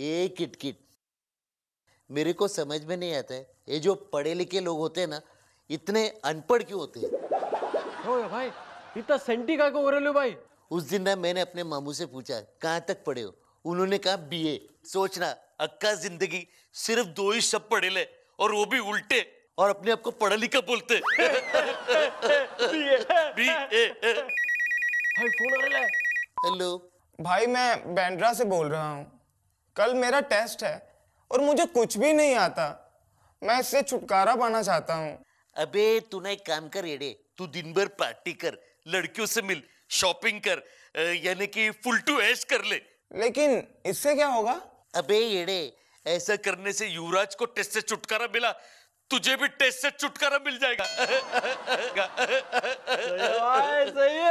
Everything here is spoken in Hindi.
ये किटकिट मेरे को समझ में नहीं आता है ये जो पढ़े लिखे लोग होते हैं ना इतने अनपढ़ क्यों होते हैं भाई इतना सेंटी का को हो भाई उस दिन ना मैंने अपने मामू से पूछा कहाँ तक पढ़े हो उन्होंने कहा बीए सोचना अक्का जिंदगी सिर्फ दो ही सब पढ़े ले और वो भी उल्टे और अपने आप को पढ़ा लिखा बोलते हेलो भाई मैं बैंड्रा से बोल रहा हूँ कल मेरा टेस्ट है और मुझे कुछ भी नहीं आता मैं इससे छुटकारा पाना चाहता हूँ अबे तू ना एक काम कर एडे तू दिन भर पार्टी कर लड़कियों से मिल शॉपिंग कर यानी कि फुल टू ऐश कर ले लेकिन इससे क्या होगा अबे एडे ऐसा करने से युवराज को टेस्ट से छुटकारा मिला तुझे भी टेस्ट से छुटकारा मिल जाएगा सही है